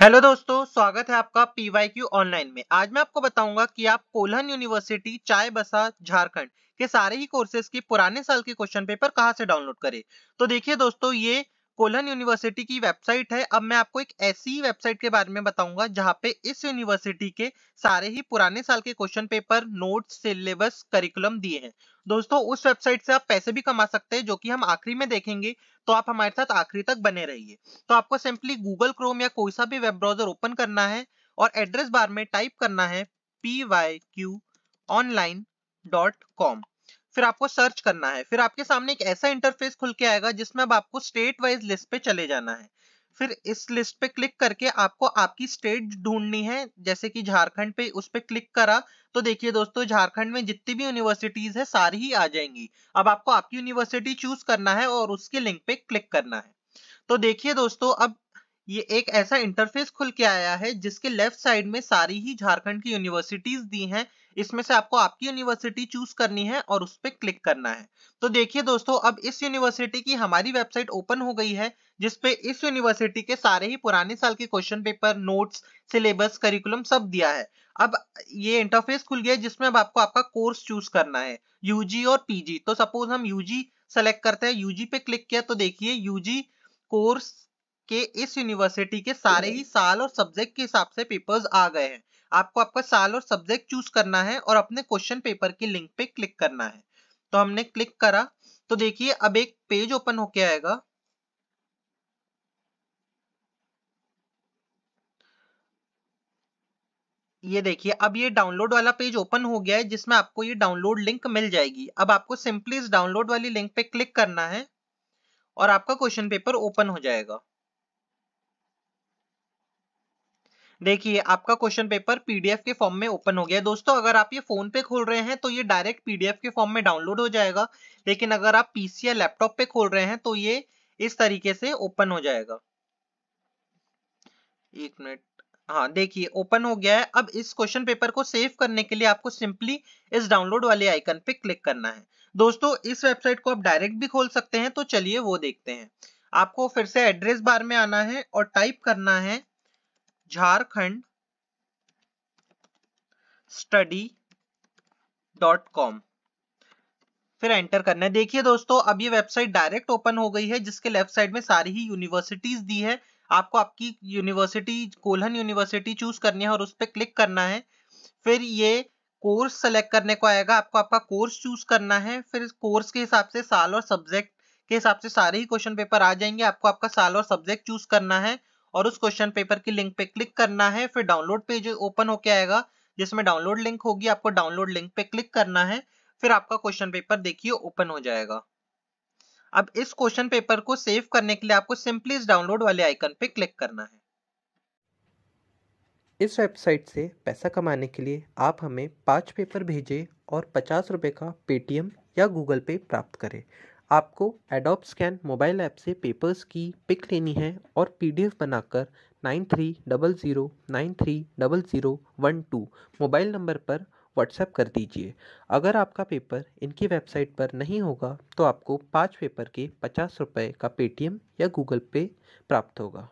hello दोस्तों स्वागत है आपका क्यू ऑनलाइन में आज मैं आपको बताऊंगा कि आप कोल्हन यूनिवर्सिटी चाय बसा झारखंड के सारे ही कोर्सेज के पुराने साल के क्वेश्चन पेपर कहाँ से डाउनलोड करें तो देखिए दोस्तों ये कोलन यूनिवर्सिटी की वेबसाइट है अब मैं आपको एक ऐसी वेबसाइट के बारे में बताऊंगा जहाँ पे इस यूनिवर्सिटी के सारे ही पुराने साल के question paper note syllabus curriculum दिए हैं दोस्तों उस वेबसाइट से आप पैसे भी कमा सकते हैं जो कि हम आखिरी में देखेंगे तो आप हमारे साथ आखिरी तक बने रहिए तो आपको सिंपली गूगल क्रोम या कोई सा भी वेब ब्राउजर ओपन करना है और एड्रेस बार में टाइप करना है P Y Q online dot com फिर आपको सर्च करना है फिर आपके सामने एक ऐसा इंटरफेस खुल के आएगा जिसमें अब आपको स्टेट वाइज लिस्ट पे चले जाना है फिर इस लिस्ट पे क्लिक करके आपको आपकी स्टेट ढूंढनी है जैसे कि झारखंड पे उस पर क्लिक करा तो देखिए दोस्तों झारखंड में जितनी भी यूनिवर्सिटीज है सारी ही आ जाएंगी अब आपको आपकी यूनिवर्सिटी चूज करना है और उसके लिंक पे क्लिक करना है तो देखिए दोस्तों अब ये एक ऐसा इंटरफेस खुल के आया है जिसके लेफ्ट साइड में सारी ही झारखंड की यूनिवर्सिटीज दी हैं इसमें से आपको आपकी यूनिवर्सिटी चूज करनी है और उस पर क्लिक करना है तो देखिए दोस्तों अब इस यूनिवर्सिटी की हमारी वेबसाइट ओपन हो गई है जिसपे इस यूनिवर्सिटी के सारे ही पुराने साल के question paper notes syllabus curriculum सब दिया है अब ये इंटरफेस खुल गया जिसमें अब आपको आपका कोर्स चूज करना है यूजी और पीजी तो सपोज हम यूजी सेलेक्ट करते हैं यूजी पे क्लिक किया तो देखिए यूजी कोर्स कि इस यूनिवर्सिटी के सारे ही साल और सब्जेक्ट के हिसाब से पेपर्स आ गए हैं आपको आपका साल और सब्जेक्ट चूज करना है और अपने क्वेश्चन पेपर की लिंक पे क्लिक करना है तो हमने क्लिक करा तो देखिए अब एक पेज ओपन होके आएगा ये देखिए अब ये डाउनलोड वाला पेज ओपन हो गया है जिसमें आपको ये डाउनलोड लिंक मिल जाएगी अब आपको सिंपली इस डाउनलोड वाली लिंक पे क्लिक करना है और आपका क्वेश्चन पेपर ओपन हो जाएगा देखिए आपका क्वेश्चन पेपर पीडीएफ के फॉर्म में ओपन हो गया है दोस्तों अगर आप ये फोन पे खोल रहे हैं तो ये डायरेक्ट पीडीएफ के फॉर्म में डाउनलोड हो जाएगा लेकिन अगर आप पीसी या लैपटॉप पे खोल रहे हैं तो ये इस तरीके से ओपन हो जाएगा एक मिनट हाँ देखिए ओपन हो गया है अब इस क्वेश्चन पेपर को सेव करने के लिए आपको सिंपली इस डाउनलोड वाले आइकन पे क्लिक करना है दोस्तों इस वेबसाइट को आप डायरेक्ट भी खोल सकते हैं तो चलिए वो देखते हैं आपको फिर से एड्रेस बार में आना है और टाइप करना है झारखंड स्टडी डॉट कॉम फिर एंटर करना है देखिए दोस्तों अब ये वेबसाइट डायरेक्ट ओपन हो गई है जिसके लेफ्ट साइड में सारी ही यूनिवर्सिटीज दी है आपको आपकी यूनिवर्सिटी कोल्हन यूनिवर्सिटी चूज करनी है और उस पर क्लिक करना है फिर ये कोर्स सेलेक्ट करने को आएगा आपको आपका कोर्स चूज करना है फिर कोर्स के हिसाब से साल और सब्जेक्ट के हिसाब से सारे ही क्वेश्चन पेपर आ जाएंगे आपको आपका साल और सब्जेक्ट चूज करना है और उस क्वेश्चन पेपर की लिंक पे क्लिक करना है फिर डाउनलोड पेज ओपन होके आएगा जिसमें डाउनलोड लिंक होगी आपको डाउनलोड लिंक पे क्लिक करना है फिर आपका क्वेश्चन पेपर देखिए ओपन हो जाएगा अब इस क्वेश्चन पेपर को सेव करने के लिए आपको सिंपली इस डाउनलोड वाले आइकन पे क्लिक करना है इस वेबसाइट से पैसा कमाने के लिए आप हमें पांच पेपर भेजें और पचास रुपये का पेटीएम या गूगल पे प्राप्त करें आपको एडोप स्कैन मोबाइल ऐप से पेपर्स की पिक लेनी है और पीडीएफ बनाकर nine three double zero nine three double zero one two mobile number पर व्हाट्सएप कर दीजिए अगर आपका पेपर इनकी वेबसाइट पर नहीं होगा तो आपको पाँच पेपर के पचास रुपये का पेटीएम या गूगल पे प्राप्त होगा